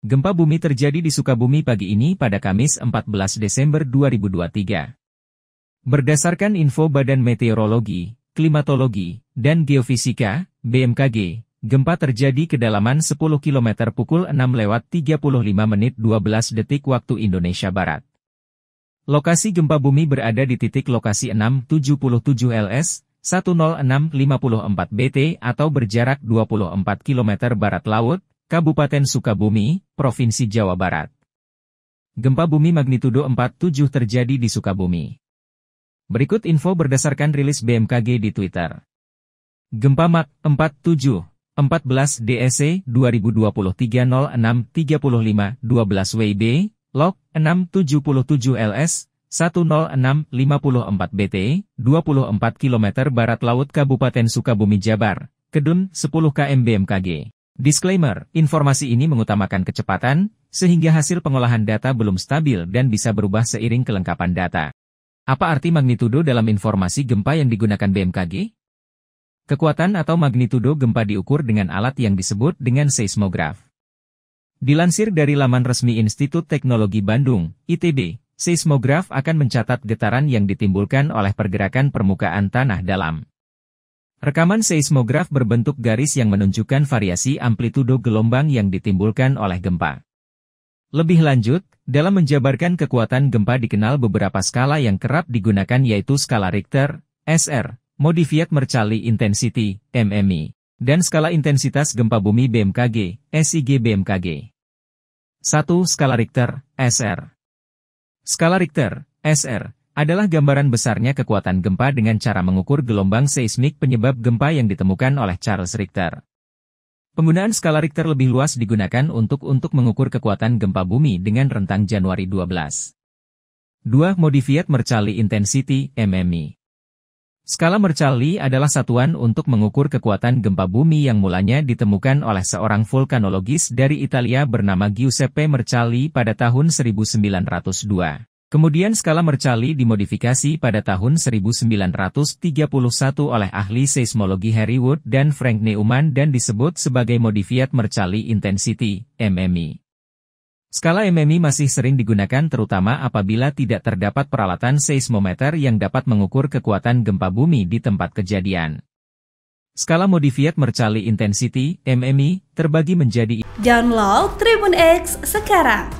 Gempa bumi terjadi di Sukabumi pagi ini pada Kamis 14 Desember 2023. Berdasarkan info Badan Meteorologi, Klimatologi, dan Geofisika, BMKG, gempa terjadi kedalaman 10 km pukul 6 lewat 35 menit 12 detik waktu Indonesia Barat. Lokasi gempa bumi berada di titik lokasi 677 LS, 10654 BT atau berjarak 24 km barat laut, Kabupaten Sukabumi, Provinsi Jawa Barat. Gempa bumi magnitudo 4.7 terjadi di Sukabumi. Berikut info berdasarkan rilis BMKG di Twitter. Gempa Mak 47 14 DSE 2023 06 35 12 WIB log 677 LS 10654 BT 24 km barat laut Kabupaten Sukabumi Jabar Kedun 10 KM BMKG Disclaimer, informasi ini mengutamakan kecepatan, sehingga hasil pengolahan data belum stabil dan bisa berubah seiring kelengkapan data. Apa arti magnitudo dalam informasi gempa yang digunakan BMKG? Kekuatan atau magnitudo gempa diukur dengan alat yang disebut dengan seismograf. Dilansir dari laman resmi Institut Teknologi Bandung, ITB, seismograf akan mencatat getaran yang ditimbulkan oleh pergerakan permukaan tanah dalam. Rekaman seismograf berbentuk garis yang menunjukkan variasi amplitudo gelombang yang ditimbulkan oleh gempa. Lebih lanjut, dalam menjabarkan kekuatan gempa dikenal beberapa skala yang kerap digunakan yaitu skala Richter, SR, Modified Mercalli Intensity, MMI, dan skala intensitas gempa bumi BMKG, SIG BMKG. 1. Skala Richter, SR Skala Richter, SR, adalah gambaran besarnya kekuatan gempa dengan cara mengukur gelombang seismik penyebab gempa yang ditemukan oleh Charles Richter. Penggunaan skala Richter lebih luas digunakan untuk untuk mengukur kekuatan gempa bumi dengan rentang Januari 12. 2. modifiat Mercalli Intensity, MMI Skala Mercalli adalah satuan untuk mengukur kekuatan gempa bumi yang mulanya ditemukan oleh seorang vulkanologis dari Italia bernama Giuseppe Mercalli pada tahun 1902. Kemudian skala Mercalli dimodifikasi pada tahun 1931 oleh ahli seismologi Harry Wood dan Frank Neumann dan disebut sebagai modifiat Mercalli Intensity, MMI. Skala MMI masih sering digunakan terutama apabila tidak terdapat peralatan seismometer yang dapat mengukur kekuatan gempa bumi di tempat kejadian. Skala modifiat Mercalli Intensity, MMI, terbagi menjadi Download Tribun X sekarang